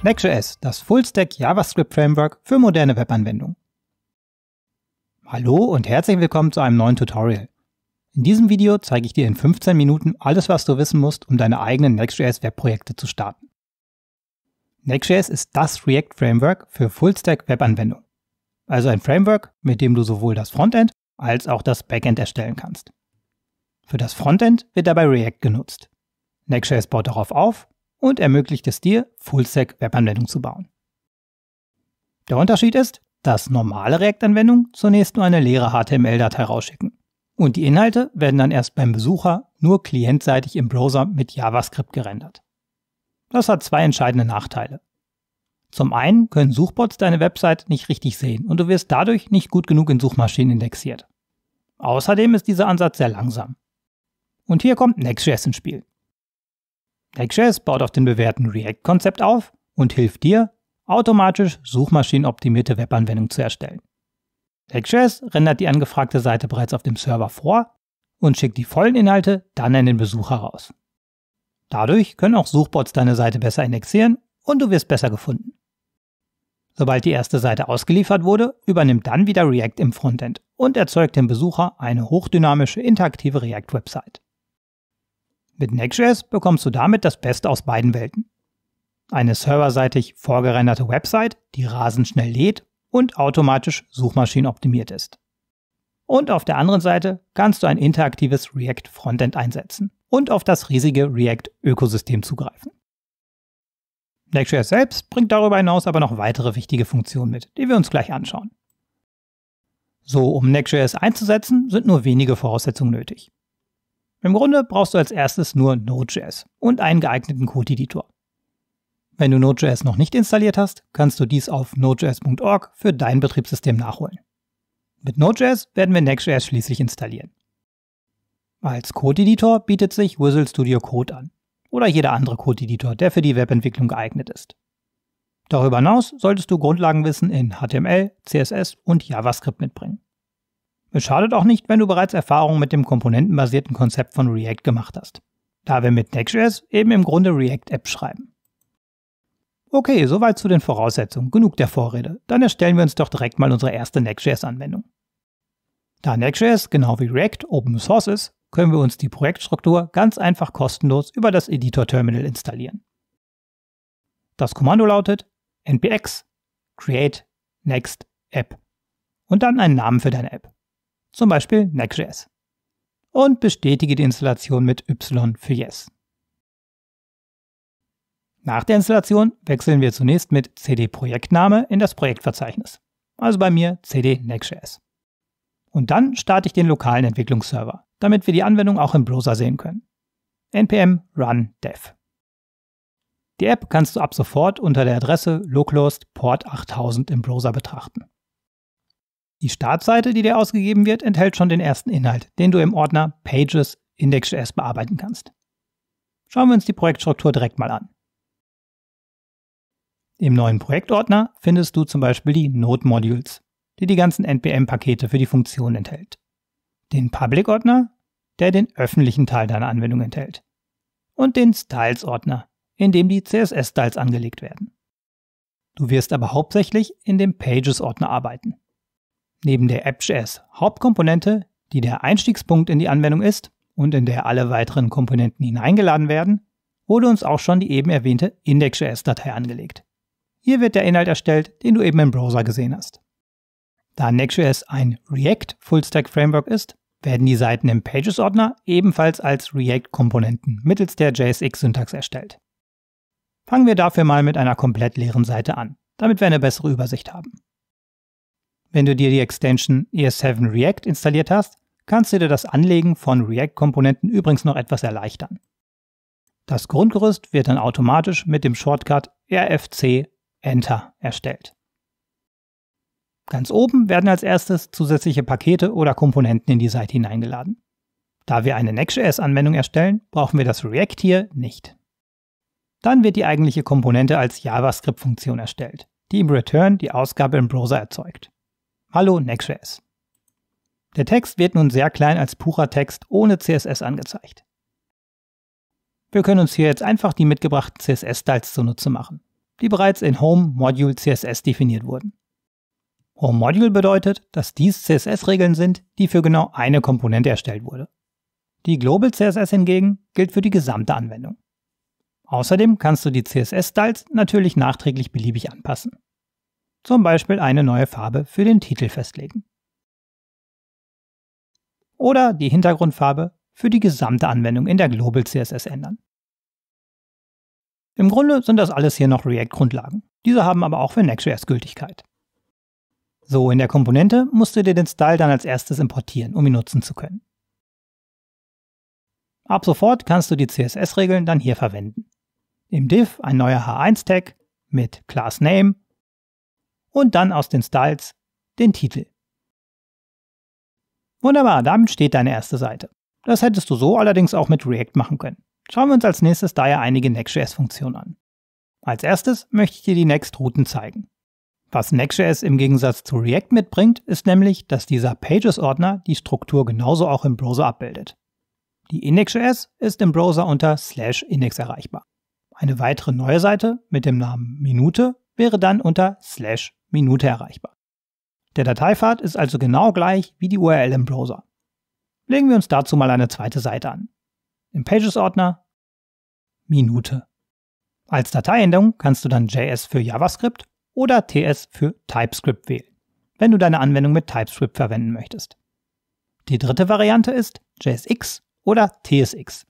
Next.js, das Fullstack JavaScript Framework für moderne Webanwendungen. Hallo und herzlich willkommen zu einem neuen Tutorial. In diesem Video zeige ich dir in 15 Minuten alles, was du wissen musst, um deine eigenen Next.js Webprojekte zu starten. Next.js ist das React Framework für Fullstack Webanwendungen. Also ein Framework, mit dem du sowohl das Frontend als auch das Backend erstellen kannst. Für das Frontend wird dabei React genutzt. Next.js baut darauf auf und ermöglicht es dir, Full-Stack-Webanwendungen zu bauen. Der Unterschied ist, dass normale React-Anwendungen zunächst nur eine leere HTML-Datei rausschicken. Und die Inhalte werden dann erst beim Besucher nur klientseitig im Browser mit JavaScript gerendert. Das hat zwei entscheidende Nachteile. Zum einen können Suchbots deine Website nicht richtig sehen und du wirst dadurch nicht gut genug in Suchmaschinen indexiert. Außerdem ist dieser Ansatz sehr langsam. Und hier kommt Next.js ins Spiel. TechJS baut auf den bewährten React-Konzept auf und hilft dir, automatisch suchmaschinenoptimierte Webanwendungen zu erstellen. TechJS rendert die angefragte Seite bereits auf dem Server vor und schickt die vollen Inhalte dann an den Besucher raus. Dadurch können auch Suchbots deine Seite besser indexieren und du wirst besser gefunden. Sobald die erste Seite ausgeliefert wurde, übernimmt dann wieder React im Frontend und erzeugt dem Besucher eine hochdynamische, interaktive React-Website. Mit Next.js bekommst du damit das Beste aus beiden Welten. Eine serverseitig vorgerenderte Website, die rasend schnell lädt und automatisch suchmaschinenoptimiert ist. Und auf der anderen Seite kannst du ein interaktives React Frontend einsetzen und auf das riesige React Ökosystem zugreifen. Next.js selbst bringt darüber hinaus aber noch weitere wichtige Funktionen mit, die wir uns gleich anschauen. So, um Next.js einzusetzen, sind nur wenige Voraussetzungen nötig. Im Grunde brauchst du als erstes nur Node.js und einen geeigneten Code-Editor. Wenn du Node.js noch nicht installiert hast, kannst du dies auf nodejs.org für dein Betriebssystem nachholen. Mit Node.js werden wir Next.js schließlich installieren. Als Code-Editor bietet sich Whistle Studio Code an oder jeder andere Code-Editor, der für die Webentwicklung geeignet ist. Darüber hinaus solltest du Grundlagenwissen in HTML, CSS und JavaScript mitbringen. Es schadet auch nicht, wenn du bereits Erfahrungen mit dem komponentenbasierten Konzept von React gemacht hast, da wir mit Next.js eben im Grunde react app schreiben. Okay, soweit zu den Voraussetzungen, genug der Vorrede. Dann erstellen wir uns doch direkt mal unsere erste Next.js-Anwendung. Da Next.js genau wie React Open Source ist, können wir uns die Projektstruktur ganz einfach kostenlos über das Editor-Terminal installieren. Das Kommando lautet npx create next app und dann einen Namen für deine App zum Beispiel Next.js. Und bestätige die Installation mit Y für Yes. Nach der Installation wechseln wir zunächst mit cd-Projektname in das Projektverzeichnis, also bei mir cd Next.js. Und dann starte ich den lokalen Entwicklungsserver, damit wir die Anwendung auch im Browser sehen können. npm run dev. Die App kannst du ab sofort unter der Adresse localhost port 8000 im Browser betrachten. Die Startseite, die dir ausgegeben wird, enthält schon den ersten Inhalt, den du im Ordner Pages Index.js bearbeiten kannst. Schauen wir uns die Projektstruktur direkt mal an. Im neuen Projektordner findest du zum Beispiel die Node Modules, die die ganzen NPM-Pakete für die Funktion enthält. Den Public-Ordner, der den öffentlichen Teil deiner Anwendung enthält. Und den Styles-Ordner, in dem die CSS-Styles angelegt werden. Du wirst aber hauptsächlich in dem Pages-Ordner arbeiten. Neben der AppJS Hauptkomponente, die der Einstiegspunkt in die Anwendung ist und in der alle weiteren Komponenten hineingeladen werden, wurde uns auch schon die eben erwähnte Index.js-Datei angelegt. Hier wird der Inhalt erstellt, den du eben im Browser gesehen hast. Da Next.js ein React Fullstack Framework ist, werden die Seiten im Pages-Ordner ebenfalls als React-Komponenten mittels der JSX-Syntax erstellt. Fangen wir dafür mal mit einer komplett leeren Seite an, damit wir eine bessere Übersicht haben. Wenn du dir die Extension ES7 React installiert hast, kannst du dir das Anlegen von React-Komponenten übrigens noch etwas erleichtern. Das Grundgerüst wird dann automatisch mit dem Shortcut RFC Enter erstellt. Ganz oben werden als erstes zusätzliche Pakete oder Komponenten in die Seite hineingeladen. Da wir eine Next.js-Anwendung erstellen, brauchen wir das React hier nicht. Dann wird die eigentliche Komponente als JavaScript-Funktion erstellt, die im Return die Ausgabe im Browser erzeugt. Hallo Next.js. Der Text wird nun sehr klein als purer Text ohne CSS angezeigt. Wir können uns hier jetzt einfach die mitgebrachten CSS-Styles zunutze machen, die bereits in Home Module CSS definiert wurden. Home Module bedeutet, dass dies CSS-Regeln sind, die für genau eine Komponente erstellt wurde. Die Global CSS hingegen gilt für die gesamte Anwendung. Außerdem kannst du die CSS-Styles natürlich nachträglich beliebig anpassen zum Beispiel eine neue Farbe für den Titel festlegen. Oder die Hintergrundfarbe für die gesamte Anwendung in der Global CSS ändern. Im Grunde sind das alles hier noch React-Grundlagen. Diese haben aber auch für Next.js Gültigkeit. So, in der Komponente musst du dir den Style dann als erstes importieren, um ihn nutzen zu können. Ab sofort kannst du die CSS-Regeln dann hier verwenden. Im Div ein neuer H1-Tag mit Class Name und dann aus den Styles den Titel. Wunderbar, damit steht deine erste Seite. Das hättest du so allerdings auch mit React machen können. Schauen wir uns als nächstes daher einige Next.js-Funktionen an. Als erstes möchte ich dir die Next-Routen zeigen. Was Next.js im Gegensatz zu React mitbringt, ist nämlich, dass dieser Pages-Ordner die Struktur genauso auch im Browser abbildet. Die Index.js ist im Browser unter slash index erreichbar. Eine weitere neue Seite mit dem Namen Minute wäre dann unter slash Minute erreichbar. Der Dateipfad ist also genau gleich wie die URL im Browser. Legen wir uns dazu mal eine zweite Seite an. Im Pages-Ordner Minute. Als Dateiendung kannst du dann JS für JavaScript oder TS für TypeScript wählen, wenn du deine Anwendung mit TypeScript verwenden möchtest. Die dritte Variante ist JSX oder TSX.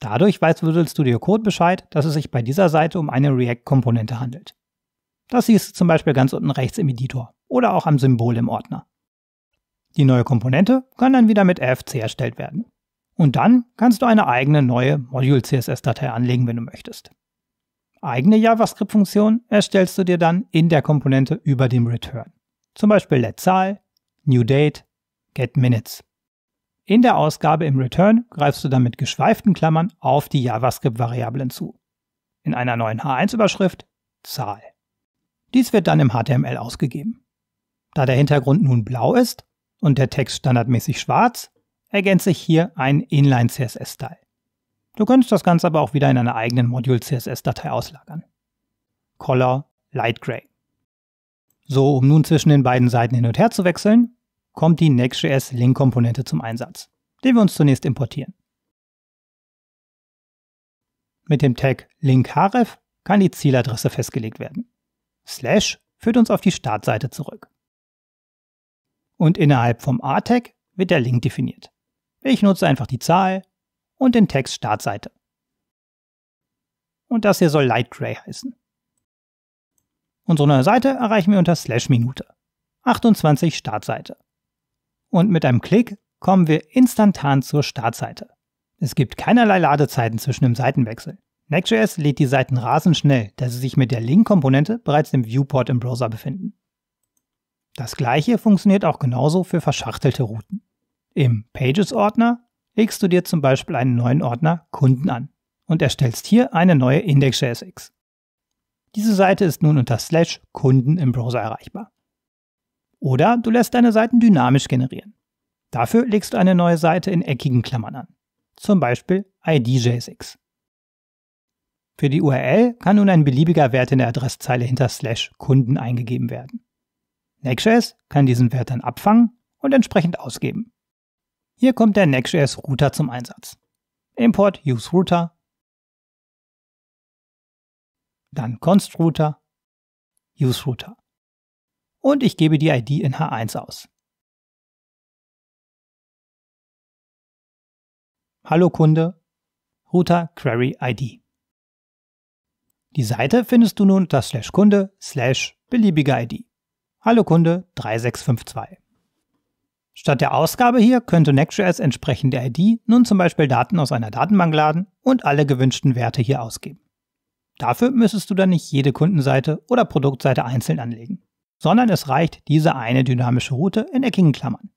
Dadurch weiß Visual Studio Code Bescheid, dass es sich bei dieser Seite um eine React-Komponente handelt. Das siehst du zum Beispiel ganz unten rechts im Editor oder auch am Symbol im Ordner. Die neue Komponente kann dann wieder mit RFC erstellt werden. Und dann kannst du eine eigene neue Module-CSS-Datei anlegen, wenn du möchtest. Eigene JavaScript-Funktionen erstellst du dir dann in der Komponente über dem Return. Zum Beispiel letzahl, newDate, getMinutes. In der Ausgabe im Return greifst du dann mit geschweiften Klammern auf die JavaScript-Variablen zu. In einer neuen H1-Überschrift Zahl. Dies wird dann im HTML ausgegeben. Da der Hintergrund nun blau ist und der Text standardmäßig schwarz, ergänze ich hier einen Inline-CSS-Style. Du könntest das Ganze aber auch wieder in einer eigenen Module-CSS-Datei auslagern. Color Light Gray. So, um nun zwischen den beiden Seiten hin und her zu wechseln, kommt die Next.js Link-Komponente zum Einsatz, den wir uns zunächst importieren. Mit dem Tag linkhref kann die Zieladresse festgelegt werden. Slash führt uns auf die Startseite zurück. Und innerhalb vom A-Tag wird der Link definiert. Ich nutze einfach die Zahl und den Text Startseite. Und das hier soll Light Gray heißen. Unsere neue Seite erreichen wir unter Slash Minute. 28 Startseite. Und mit einem Klick kommen wir instantan zur Startseite. Es gibt keinerlei Ladezeiten zwischen dem Seitenwechsel. Next.js lädt die Seiten rasend schnell, da sie sich mit der Link-Komponente bereits im Viewport im Browser befinden. Das gleiche funktioniert auch genauso für verschachtelte Routen. Im Pages-Ordner legst du dir zum Beispiel einen neuen Ordner Kunden an und erstellst hier eine neue Index.jsx. Diese Seite ist nun unter slash Kunden im Browser erreichbar. Oder du lässt deine Seiten dynamisch generieren. Dafür legst du eine neue Seite in eckigen Klammern an, zum Beispiel ID.jsx. Für die URL kann nun ein beliebiger Wert in der Adresszeile hinter slash Kunden eingegeben werden. Next.js kann diesen Wert dann abfangen und entsprechend ausgeben. Hier kommt der Next.js Router zum Einsatz. Import use Router, dann const Router, use Router. Und ich gebe die ID in H1 aus. Hallo Kunde, Router Query ID. Die Seite findest du nun unter slash Kunde slash beliebige ID. Hallo Kunde 3652. Statt der Ausgabe hier könnte Next.js entsprechende ID nun zum Beispiel Daten aus einer Datenbank laden und alle gewünschten Werte hier ausgeben. Dafür müsstest du dann nicht jede Kundenseite oder Produktseite einzeln anlegen, sondern es reicht diese eine dynamische Route in eckigen Klammern.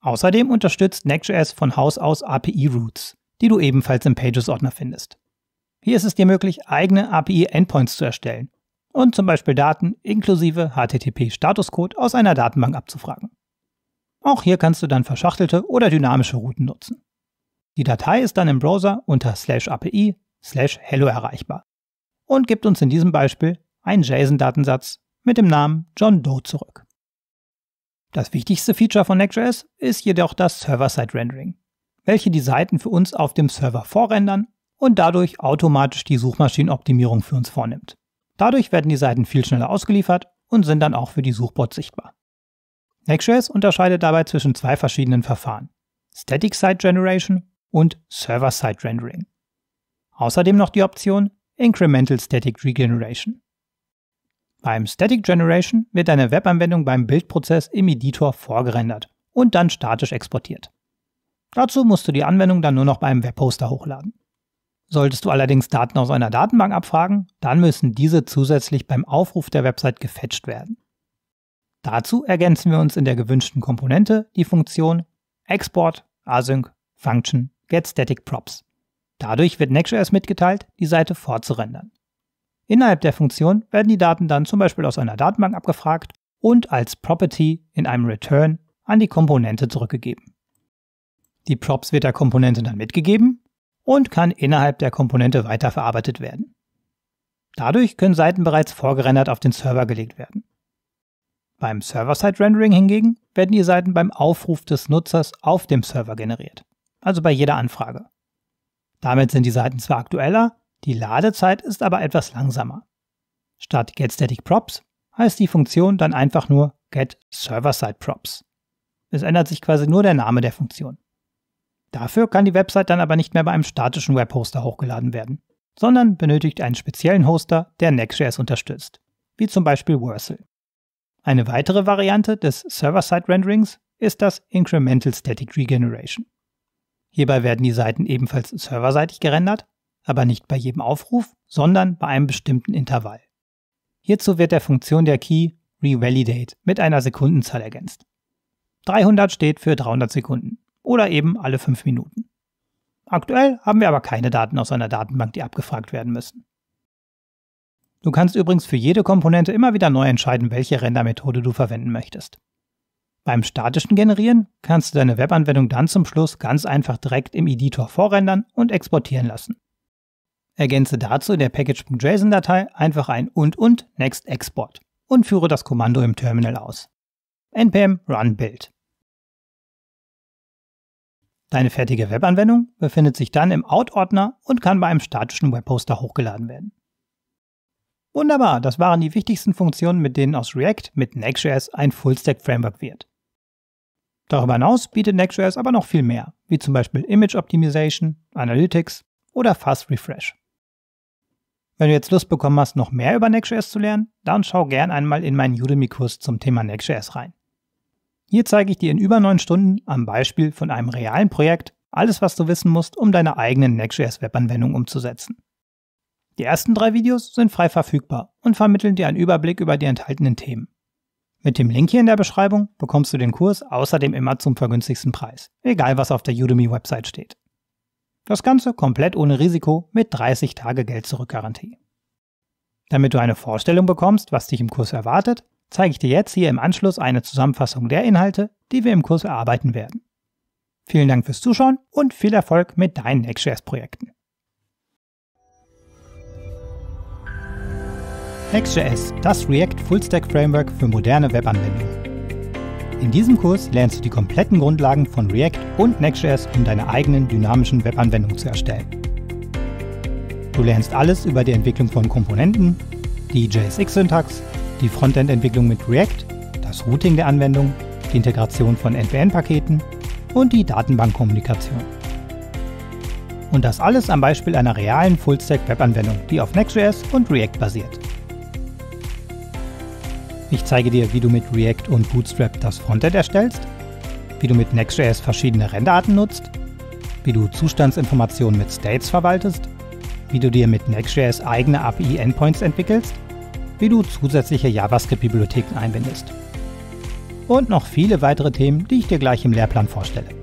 Außerdem unterstützt Next.js von Haus aus API-Routes, die du ebenfalls im Pages-Ordner findest. Hier ist es dir möglich, eigene API-Endpoints zu erstellen und zum Beispiel Daten inklusive HTTP-Statuscode aus einer Datenbank abzufragen. Auch hier kannst du dann verschachtelte oder dynamische Routen nutzen. Die Datei ist dann im Browser unter slash API slash hello erreichbar und gibt uns in diesem Beispiel einen JSON-Datensatz mit dem Namen John Doe zurück. Das wichtigste Feature von Next.js ist jedoch das Server-Side-Rendering, welche die Seiten für uns auf dem Server vorrendern und dadurch automatisch die Suchmaschinenoptimierung für uns vornimmt. Dadurch werden die Seiten viel schneller ausgeliefert und sind dann auch für die Suchbots sichtbar. Next.js unterscheidet dabei zwischen zwei verschiedenen Verfahren. Static Site Generation und Server Site Rendering. Außerdem noch die Option Incremental Static Regeneration. Beim Static Generation wird deine Webanwendung beim Bildprozess im Editor vorgerendert und dann statisch exportiert. Dazu musst du die Anwendung dann nur noch beim Webhoster hochladen. Solltest du allerdings Daten aus einer Datenbank abfragen, dann müssen diese zusätzlich beim Aufruf der Website gefetcht werden. Dazu ergänzen wir uns in der gewünschten Komponente die Funktion Export Async Function GetStaticProps. Dadurch wird Next.js mitgeteilt, die Seite vorzurendern. Innerhalb der Funktion werden die Daten dann zum Beispiel aus einer Datenbank abgefragt und als Property in einem Return an die Komponente zurückgegeben. Die Props wird der Komponente dann mitgegeben und kann innerhalb der Komponente weiterverarbeitet werden. Dadurch können Seiten bereits vorgerendert auf den Server gelegt werden. Beim Server-Side-Rendering hingegen werden die Seiten beim Aufruf des Nutzers auf dem Server generiert, also bei jeder Anfrage. Damit sind die Seiten zwar aktueller, die Ladezeit ist aber etwas langsamer. Statt getStaticProps heißt die Funktion dann einfach nur getServerSideProps. Es ändert sich quasi nur der Name der Funktion. Dafür kann die Website dann aber nicht mehr bei einem statischen Webhoster hochgeladen werden, sondern benötigt einen speziellen Hoster, der Next.js unterstützt, wie zum Beispiel Wurzel. Eine weitere Variante des Server-Side-Renderings ist das Incremental Static Regeneration. Hierbei werden die Seiten ebenfalls serverseitig gerendert, aber nicht bei jedem Aufruf, sondern bei einem bestimmten Intervall. Hierzu wird der Funktion der Key Revalidate mit einer Sekundenzahl ergänzt. 300 steht für 300 Sekunden oder eben alle fünf Minuten. Aktuell haben wir aber keine Daten aus einer Datenbank, die abgefragt werden müssen. Du kannst übrigens für jede Komponente immer wieder neu entscheiden, welche Rendermethode du verwenden möchtest. Beim statischen Generieren kannst du deine Webanwendung dann zum Schluss ganz einfach direkt im Editor vorrendern und exportieren lassen. Ergänze dazu in der package.json-Datei einfach ein und und next export und führe das Kommando im Terminal aus. npm run build. Deine fertige Webanwendung befindet sich dann im Out-Ordner und kann bei einem statischen Webhoster hochgeladen werden. Wunderbar, das waren die wichtigsten Funktionen, mit denen aus React mit Next.js ein Full-Stack-Framework wird. Darüber hinaus bietet Next.js aber noch viel mehr, wie zum Beispiel Image Optimization, Analytics oder Fast Refresh. Wenn du jetzt Lust bekommen hast, noch mehr über Next.js zu lernen, dann schau gern einmal in meinen Udemy-Kurs zum Thema Next.js rein. Hier zeige ich dir in über neun Stunden am Beispiel von einem realen Projekt alles, was du wissen musst, um deine eigenen Next.js Webanwendung umzusetzen. Die ersten drei Videos sind frei verfügbar und vermitteln dir einen Überblick über die enthaltenen Themen. Mit dem Link hier in der Beschreibung bekommst du den Kurs außerdem immer zum vergünstigsten Preis, egal was auf der Udemy-Website steht. Das Ganze komplett ohne Risiko mit 30 Tage Geld-Zurück-Garantie. Damit du eine Vorstellung bekommst, was dich im Kurs erwartet, zeige ich dir jetzt hier im Anschluss eine Zusammenfassung der Inhalte, die wir im Kurs erarbeiten werden. Vielen Dank fürs Zuschauen und viel Erfolg mit deinen Next.js-Projekten. Next.js, das React Fullstack Framework für moderne Webanwendungen. In diesem Kurs lernst du die kompletten Grundlagen von React und Next.js, um deine eigenen dynamischen Webanwendungen zu erstellen. Du lernst alles über die Entwicklung von Komponenten, die JSX-Syntax, die Frontend-Entwicklung mit React, das Routing der Anwendung, die Integration von NPN-Paketen und die Datenbankkommunikation. Und das alles am Beispiel einer realen Full-Stack-Web-Anwendung, die auf Next.js und React basiert. Ich zeige dir, wie du mit React und Bootstrap das Frontend erstellst, wie du mit Next.js verschiedene Renderarten nutzt, wie du Zustandsinformationen mit States verwaltest, wie du dir mit Next.js eigene API-Endpoints entwickelst wie du zusätzliche JavaScript-Bibliotheken einbindest. Und noch viele weitere Themen, die ich dir gleich im Lehrplan vorstelle.